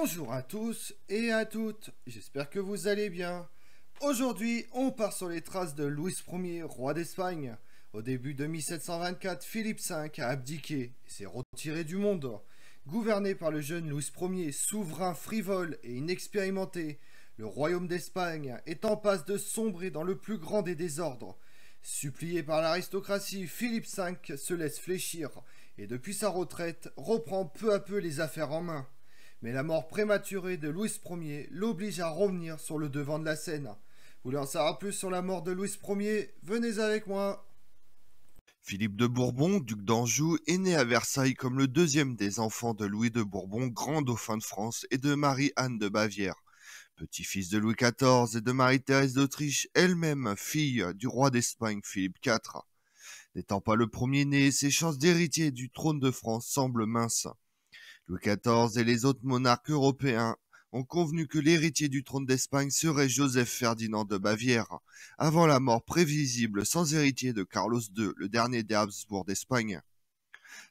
Bonjour à tous et à toutes, j'espère que vous allez bien. Aujourd'hui, on part sur les traces de Louis Ier, roi d'Espagne. Au début de 1724, Philippe V a abdiqué et s'est retiré du monde. Gouverné par le jeune Louis Ier, souverain frivole et inexpérimenté, le royaume d'Espagne est en passe de sombrer dans le plus grand des désordres. Supplié par l'aristocratie, Philippe V se laisse fléchir et depuis sa retraite reprend peu à peu les affaires en main. Mais la mort prématurée de Louis Ier l'oblige à revenir sur le devant de la scène. Vous en savoir plus sur la mort de Louis Ier Venez avec moi Philippe de Bourbon, duc d'Anjou, est né à Versailles comme le deuxième des enfants de Louis de Bourbon, grand dauphin de France, et de Marie-Anne de Bavière. Petit-fils de Louis XIV et de Marie-Thérèse d'Autriche, elle-même fille du roi d'Espagne Philippe IV. N'étant pas le premier-né, ses chances d'héritier du trône de France semblent minces. Louis XIV et les autres monarques européens ont convenu que l'héritier du trône d'Espagne serait Joseph Ferdinand de Bavière, avant la mort prévisible sans héritier de Carlos II, le dernier des Habsbourg d'Espagne.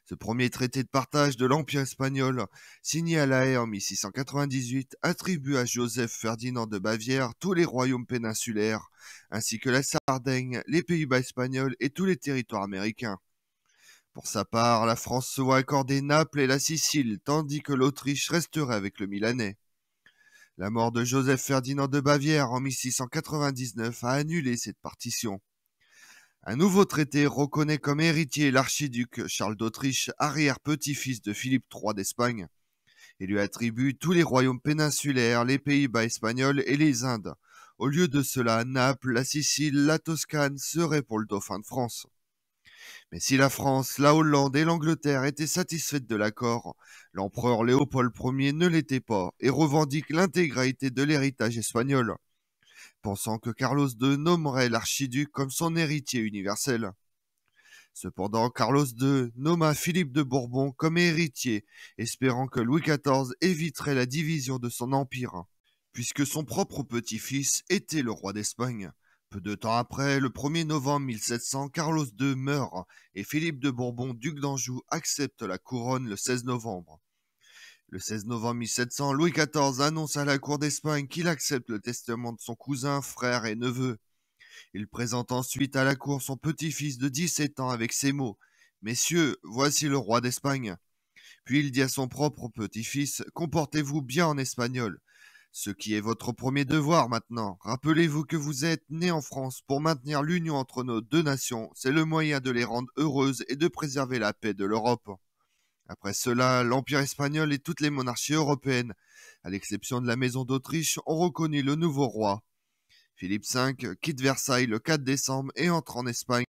Ce premier traité de partage de l'Empire espagnol, signé à La Haye en 1698, attribue à Joseph Ferdinand de Bavière tous les royaumes péninsulaires, ainsi que la Sardaigne, les Pays-Bas espagnols et tous les territoires américains. Pour sa part, la France se voit accorder Naples et la Sicile, tandis que l'Autriche resterait avec le Milanais. La mort de Joseph Ferdinand de Bavière en 1699 a annulé cette partition. Un nouveau traité reconnaît comme héritier l'archiduc Charles d'Autriche, arrière-petit-fils de Philippe III d'Espagne, et lui attribue tous les royaumes péninsulaires, les Pays-Bas espagnols et les Indes. Au lieu de cela, Naples, la Sicile, la Toscane seraient pour le dauphin de France. Mais si la France, la Hollande et l'Angleterre étaient satisfaites de l'accord, l'empereur Léopold Ier ne l'était pas et revendique l'intégralité de l'héritage espagnol, pensant que Carlos II nommerait l'archiduc comme son héritier universel. Cependant, Carlos II nomma Philippe de Bourbon comme héritier, espérant que Louis XIV éviterait la division de son empire, puisque son propre petit-fils était le roi d'Espagne. Peu de temps après, le 1er novembre 1700, Carlos II meurt et Philippe de Bourbon, duc d'Anjou, accepte la couronne le 16 novembre. Le 16 novembre 1700, Louis XIV annonce à la cour d'Espagne qu'il accepte le testament de son cousin, frère et neveu. Il présente ensuite à la cour son petit-fils de 17 ans avec ces mots Messieurs, voici le roi d'Espagne. Puis il dit à son propre petit-fils Comportez-vous bien en espagnol ce qui est votre premier devoir maintenant. Rappelez-vous que vous êtes né en France pour maintenir l'union entre nos deux nations, c'est le moyen de les rendre heureuses et de préserver la paix de l'Europe. Après cela, l'Empire espagnol et toutes les monarchies européennes, à l'exception de la Maison d'Autriche, ont reconnu le nouveau roi. Philippe V quitte Versailles le 4 décembre et entre en Espagne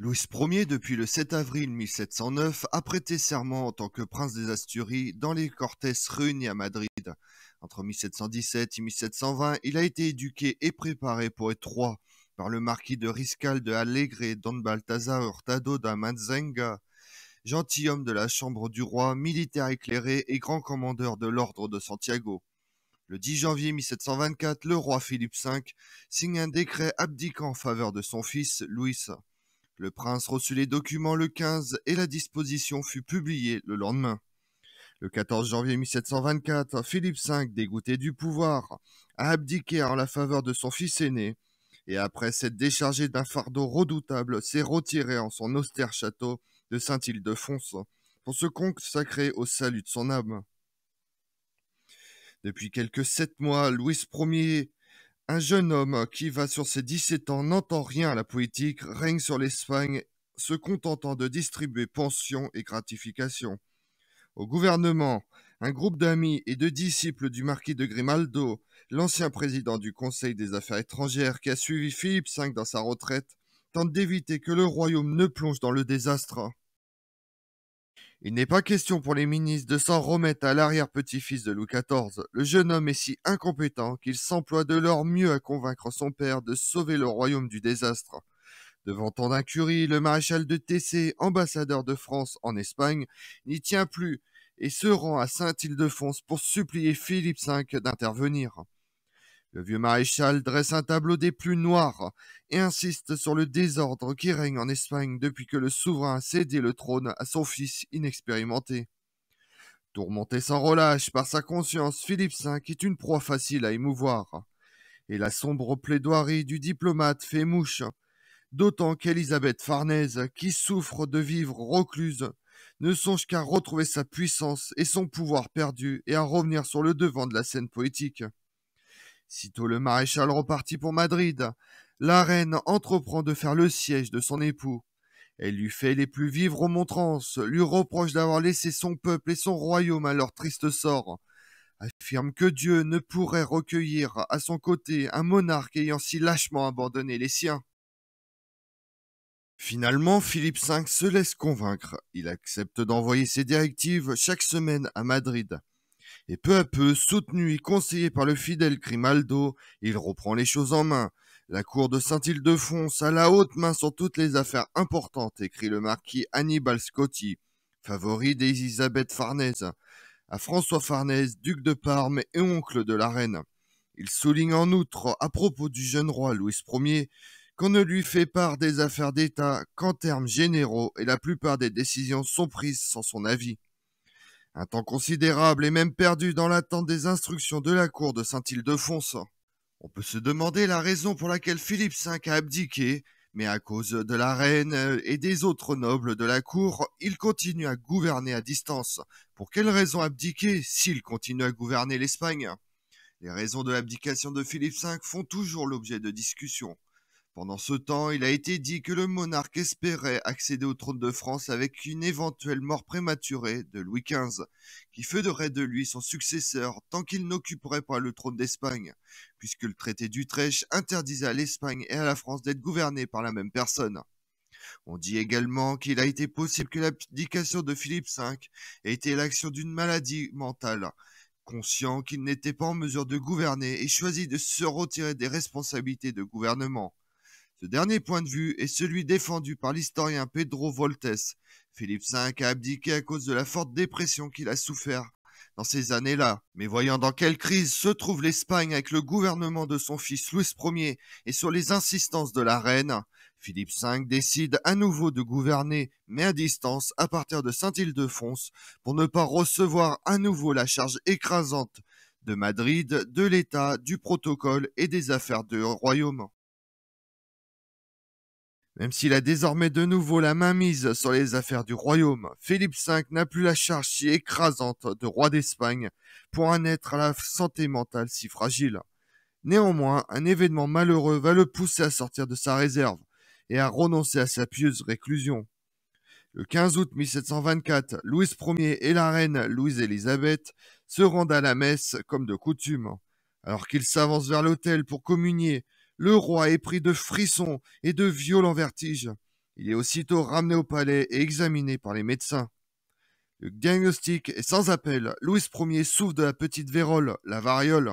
Louis Ier, depuis le 7 avril 1709, a prêté serment en tant que prince des Asturies dans les Cortes réunies à Madrid. Entre 1717 et 1720, il a été éduqué et préparé pour être roi par le marquis de Riscal de Alegre Don Baltasar Hurtado da Manzenga, gentilhomme de la chambre du roi, militaire éclairé et grand commandeur de l'ordre de Santiago. Le 10 janvier 1724, le roi Philippe V signe un décret abdiquant en faveur de son fils Louis. Le prince reçut les documents le 15 et la disposition fut publiée le lendemain. Le 14 janvier 1724, Philippe V, dégoûté du pouvoir, a abdiqué en la faveur de son fils aîné, et après s'être déchargé d'un fardeau redoutable, s'est retiré en son austère château de Saint-Île-de-Fonce pour se consacrer au salut de son âme. Depuis quelques sept mois, Louis Ier un jeune homme qui va sur ses 17 ans, n'entend rien à la politique, règne sur l'Espagne, se contentant de distribuer pensions et gratifications. Au gouvernement, un groupe d'amis et de disciples du marquis de Grimaldo, l'ancien président du Conseil des Affaires étrangères qui a suivi Philippe V dans sa retraite, tente d'éviter que le royaume ne plonge dans le désastre. Il n'est pas question pour les ministres de s'en remettre à l'arrière-petit-fils de Louis XIV. Le jeune homme est si incompétent qu'il s'emploie de leur mieux à convaincre son père de sauver le royaume du désastre. Devant tant d'incurie, le maréchal de Tessé, ambassadeur de France en Espagne, n'y tient plus et se rend à Saint-Ildefonse pour supplier Philippe V d'intervenir. Le vieux maréchal dresse un tableau des plus noirs et insiste sur le désordre qui règne en Espagne depuis que le souverain a cédé le trône à son fils inexpérimenté. Tourmenté sans relâche par sa conscience, Philippe V est une proie facile à émouvoir. Et la sombre plaidoirie du diplomate fait mouche, d'autant qu'Elisabeth Farnèse, qui souffre de vivre recluse, ne songe qu'à retrouver sa puissance et son pouvoir perdu et à revenir sur le devant de la scène poétique. Sitôt le maréchal repartit pour Madrid. La reine entreprend de faire le siège de son époux. Elle lui fait les plus vives remontrances, lui reproche d'avoir laissé son peuple et son royaume à leur triste sort, affirme que Dieu ne pourrait recueillir à son côté un monarque ayant si lâchement abandonné les siens. Finalement, Philippe V se laisse convaincre. Il accepte d'envoyer ses directives chaque semaine à Madrid et peu à peu, soutenu et conseillé par le fidèle Grimaldo, il reprend les choses en main. La cour de saint fonce a la haute main sur toutes les affaires importantes, écrit le marquis Hannibal Scotti, favori d'Élisabeth Farnèse, à François Farnèse, duc de Parme et oncle de la reine. Il souligne en outre, à propos du jeune roi Louis Ier, qu'on ne lui fait part des affaires d'État qu'en termes généraux et la plupart des décisions sont prises sans son avis. Un temps considérable et même perdu dans l'attente des instructions de la cour de saint ile de On peut se demander la raison pour laquelle Philippe V a abdiqué, mais à cause de la reine euh, et des autres nobles de la cour, il continue à gouverner à distance. Pour quelle raison abdiquer s'il continue à gouverner l'Espagne Les raisons de l'abdication de Philippe V font toujours l'objet de discussions. Pendant ce temps, il a été dit que le monarque espérait accéder au trône de France avec une éventuelle mort prématurée de Louis XV, qui ferait de lui son successeur tant qu'il n'occuperait pas le trône d'Espagne, puisque le traité d'Utrecht interdisait à l'Espagne et à la France d'être gouvernées par la même personne. On dit également qu'il a été possible que l'abdication de Philippe V ait été l'action d'une maladie mentale, conscient qu'il n'était pas en mesure de gouverner et choisit de se retirer des responsabilités de gouvernement. Ce dernier point de vue est celui défendu par l'historien Pedro Voltes. Philippe V a abdiqué à cause de la forte dépression qu'il a souffert dans ces années-là. Mais voyant dans quelle crise se trouve l'Espagne avec le gouvernement de son fils Louis Ier et sur les insistances de la reine, Philippe V décide à nouveau de gouverner, mais à distance, à partir de Saint-Île-de-France, pour ne pas recevoir à nouveau la charge écrasante de Madrid, de l'État, du protocole et des affaires du royaume. Même s'il a désormais de nouveau la main mise sur les affaires du royaume, Philippe V n'a plus la charge si écrasante de roi d'Espagne pour un être à la santé mentale si fragile. Néanmoins, un événement malheureux va le pousser à sortir de sa réserve et à renoncer à sa pieuse réclusion. Le 15 août 1724, Louis Ier et la reine Louise-Élisabeth se rendent à la messe comme de coutume. Alors qu'ils s'avancent vers l'autel pour communier, le roi est pris de frissons et de violents vertiges. Il est aussitôt ramené au palais et examiné par les médecins. Le diagnostic est sans appel. Louis Ier souffre de la petite vérole, la variole.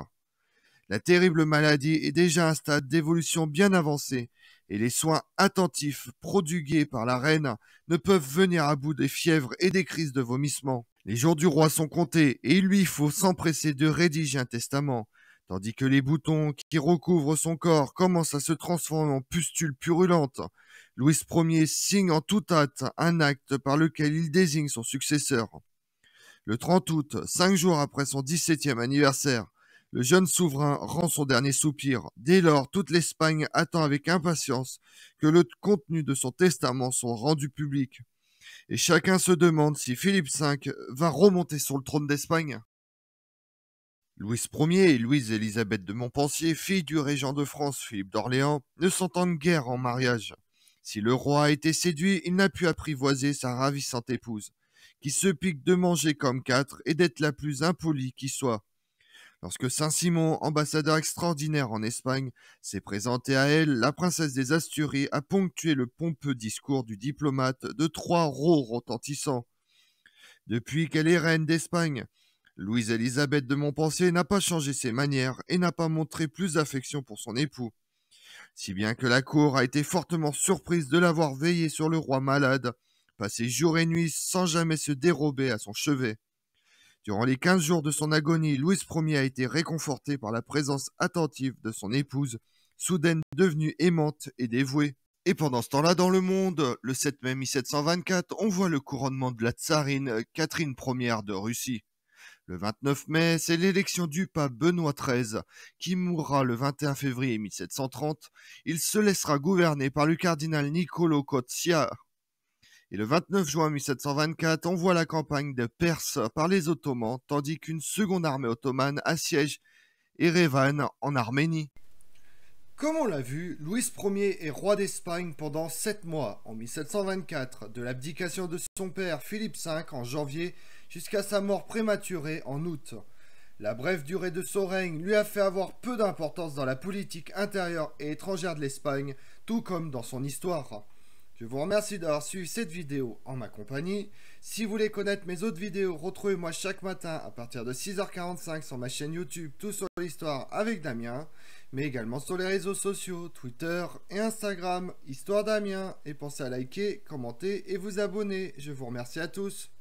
La terrible maladie est déjà à un stade d'évolution bien avancé, et les soins attentifs prodigués par la reine ne peuvent venir à bout des fièvres et des crises de vomissements. Les jours du roi sont comptés, et il lui faut s'empresser de rédiger un testament, tandis que les boutons qui recouvrent son corps commencent à se transformer en pustules purulentes. Louis Ier signe en toute hâte un acte par lequel il désigne son successeur. Le 30 août, cinq jours après son 17e anniversaire, le jeune souverain rend son dernier soupir. Dès lors, toute l'Espagne attend avec impatience que le contenu de son testament soit rendu public. Et chacun se demande si Philippe V va remonter sur le trône d'Espagne. Louis Ier et Louise-Élisabeth de Montpensier, fille du régent de France Philippe d'Orléans, ne s'entendent guère en mariage. Si le roi a été séduit, il n'a pu apprivoiser sa ravissante épouse, qui se pique de manger comme quatre et d'être la plus impolie qui soit. Lorsque Saint-Simon, ambassadeur extraordinaire en Espagne, s'est présenté à elle, la princesse des Asturies a ponctué le pompeux discours du diplomate de trois rôles retentissants. Depuis qu'elle est reine d'Espagne, Louise-Élisabeth de Montpensier n'a pas changé ses manières et n'a pas montré plus d'affection pour son époux. Si bien que la cour a été fortement surprise de l'avoir veillée sur le roi malade, passé jour et nuit sans jamais se dérober à son chevet. Durant les quinze jours de son agonie, Louise Ier a été réconfortée par la présence attentive de son épouse, soudaine devenue aimante et dévouée. Et pendant ce temps-là, dans le monde, le 7 mai 1724, on voit le couronnement de la tsarine Catherine Ier de Russie. Le 29 mai, c'est l'élection du pape Benoît XIII, qui mourra le 21 février 1730. Il se laissera gouverner par le cardinal Niccolo Cozzia. Et le 29 juin 1724, on voit la campagne de Perse par les Ottomans, tandis qu'une seconde armée ottomane assiège Erevan en Arménie. Comme on l'a vu, Louis Ier est roi d'Espagne pendant sept mois, en 1724, de l'abdication de son père Philippe V en janvier jusqu'à sa mort prématurée en août. La brève durée de son règne lui a fait avoir peu d'importance dans la politique intérieure et étrangère de l'Espagne, tout comme dans son histoire. Je vous remercie d'avoir suivi cette vidéo en ma compagnie. Si vous voulez connaître mes autres vidéos, retrouvez-moi chaque matin à partir de 6h45 sur ma chaîne YouTube Tout sur l'Histoire avec Damien, mais également sur les réseaux sociaux, Twitter et Instagram, Histoire Damien. Et pensez à liker, commenter et vous abonner. Je vous remercie à tous.